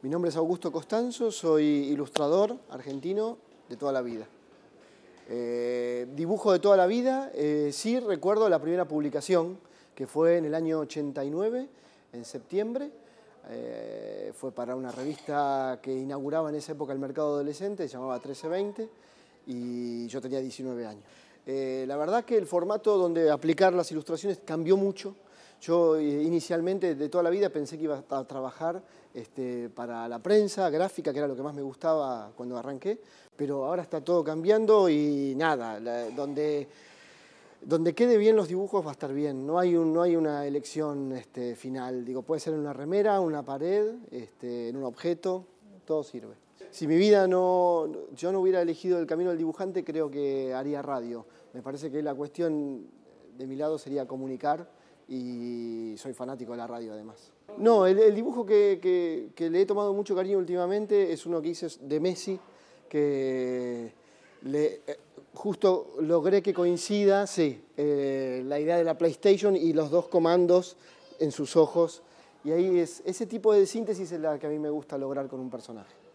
Mi nombre es Augusto Costanzo, soy ilustrador argentino de toda la vida. Eh, dibujo de toda la vida, eh, sí recuerdo la primera publicación, que fue en el año 89, en septiembre. Eh, fue para una revista que inauguraba en esa época el mercado adolescente, se llamaba 1320, y yo tenía 19 años. la verdad que el formato donde aplicar las ilustraciones cambió mucho yo eh, inicialmente de toda la vida pensé que iba a trabajar este, para la prensa, gráfica, que era lo que más me gustaba cuando arranqué, pero ahora está todo cambiando y nada, donde, donde quede bien los dibujos va a estar bien, no hay, no hay una elección este, final, digo, puede ser en una remera, una pared, este, en un objeto, todo sirve. Si mi vida no, yo no hubiera elegido el camino del dibujante, creo que haría radio. Me parece que la cuestión de mi lado sería comunicar y soy fanático de la radio además. No, el, dibujo que, que, le he tomado mucho cariño últimamente es uno que hice de Messi, que le, eh, justo logré que coincida, sí, eh, la idea de la PlayStation y los dos comandos en sus ojos. Y ahí es, ese tipo de síntesis es la que a mí me gusta lograr con un personaje.